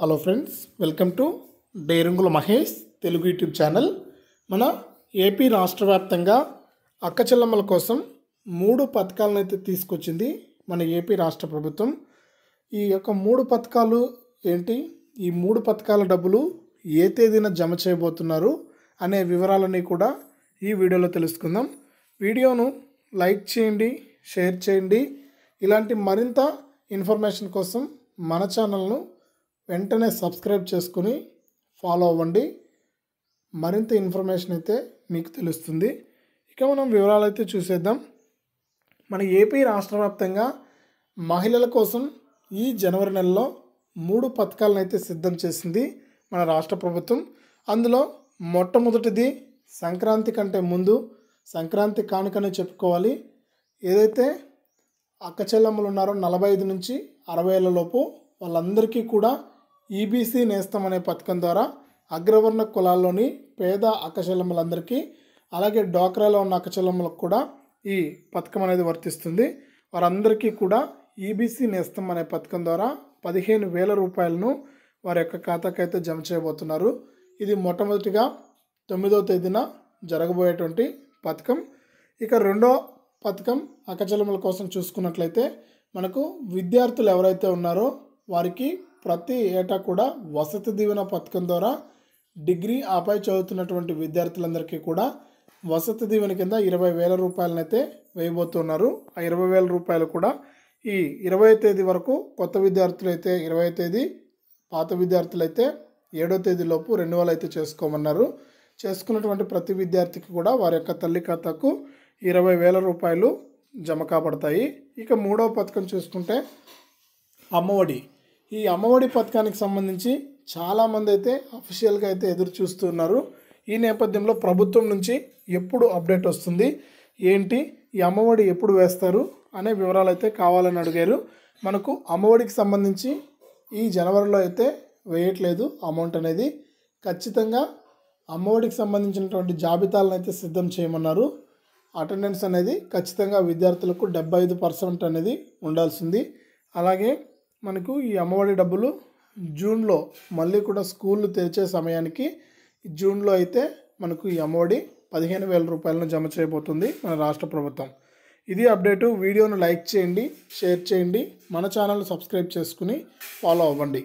hello friends welcome to Derangula Mahesh Telugu YouTube channel మన AP రాష్ట్ర వ్యాప్తంగా అక్కచెల్లమ్మల కోసం మూడు పథకాలను అయితే తీసుకొచ్చింది మన ఏపీ రాష్ట్ర ప్రభుత్వం ఈ యొక్క మూడు పథకాలు ఏంటి ఈ మూడు పథకాల డబ్బులు ఏ తేదీన జమ చేయబోతున్నారు అనే వివరాలని కూడా ఈ వీడియోలో తెలుసుకుందాం వీడియోను లైక్ చేయండి షేర్ చేయండి ఇలాంటి మరింత ఇన్ఫర్మేషన్ కోసం మన ఛానల్ను వెంటనే సబ్స్క్రైబ్ చేసుకుని ఫాలో అవ్వండి మరింత ఇన్ఫర్మేషన్ అయితే మీకు తెలుస్తుంది ఇక మనం వివరాలు అయితే చూసేద్దాం మన ఏపీ రాష్ట్ర వ్యాప్తంగా మహిళల కోసం ఈ జనవరి నెలలో మూడు పథకాలను అయితే సిద్ధం చేసింది మన రాష్ట్ర ప్రభుత్వం అందులో మొట్టమొదటిది సంక్రాంతి కంటే ముందు సంక్రాంతి కానుకనే చెప్పుకోవాలి ఏదైతే అక్కచెల్లమ్మలు ఉన్నారో నలభై ఐదు నుంచి అరవై ఏళ్ళ లోపు వాళ్ళందరికీ కూడా ఈబీసీ నేస్తం అనే పథకం ద్వారా అగ్రవర్ణ కులాల్లోని పేద అక్కచెల్లెమ్మలందరికీ అలాగే డోక్రాలో ఉన్న అక్కచెల్లెమ్మలకు కూడా ఈ పథకం అనేది వర్తిస్తుంది వారందరికీ కూడా ఈబీసీ నేస్తం అనే పథకం ద్వారా పదిహేను వేల రూపాయలను వారి యొక్క ఖాతాకైతే జమ చేయబోతున్నారు ఇది మొట్టమొదటిగా తొమ్మిదవ తేదీన జరగబోయేటువంటి పథకం ఇక రెండో పథకం అక్కచెల్లెముల కోసం చూసుకున్నట్లయితే మనకు విద్యార్థులు ఎవరైతే ఉన్నారో వారికి ప్రతి ఏటా కూడా వసతి దీవెన పథకం ద్వారా డిగ్రీ ఆపై చదువుతున్నటువంటి విద్యార్థులందరికీ కూడా వసతి దీవెన కింద ఇరవై వేల రూపాయలనైతే వేయబోతున్నారు ఆ ఇరవై వేల రూపాయలు కూడా ఈ ఇరవై తేదీ వరకు కొత్త విద్యార్థులు అయితే ఇరవై తేదీ పాత విద్యార్థులైతే ఏడో తేదీలోపు రెన్యువల్ అయితే చేసుకోమన్నారు చేసుకున్నటువంటి ప్రతి విద్యార్థికి కూడా వారి యొక్క తల్లి ఖాతాకు ఇరవై వేల రూపాయలు జమ కాబడతాయి ఇక మూడవ పథకం చూసుకుంటే అమ్మఒడి ఈ అమ్మఒడి పథకానికి సంబంధించి చాలామంది అయితే అఫీషియల్గా అయితే ఎదురు చూస్తున్నారు ఈ నేపథ్యంలో ప్రభుత్వం నుంచి ఎప్పుడు అప్డేట్ వస్తుంది ఏంటి ఈ అమ్మఒడి ఎప్పుడు వేస్తారు అనే వివరాలు అయితే కావాలని అడిగారు మనకు అమ్మఒడికి సంబంధించి ఈ జనవరిలో అయితే వేయట్లేదు అమౌంట్ అనేది ఖచ్చితంగా అమ్మఒడికి సంబంధించినటువంటి జాబితాలను అయితే సిద్ధం చేయమన్నారు అటెండెన్స్ అనేది ఖచ్చితంగా విద్యార్థులకు డెబ్బై ఐదు పర్సెంట్ అనేది ఉండాల్సింది అలాగే మనకు ఈ అమ్మఒడి డబ్బులు జూన్లో మళ్ళీ కూడా స్కూళ్ళు తెరిచే సమయానికి జూన్లో అయితే మనకు ఈ అమ్మఒడి పదిహేను వేల రూపాయలను జమ చేయబోతుంది మన రాష్ట్ర ప్రభుత్వం ఇది అప్డేటు వీడియోను లైక్ చేయండి షేర్ చేయండి మన ఛానల్ సబ్స్క్రైబ్ చేసుకుని ఫాలో అవ్వండి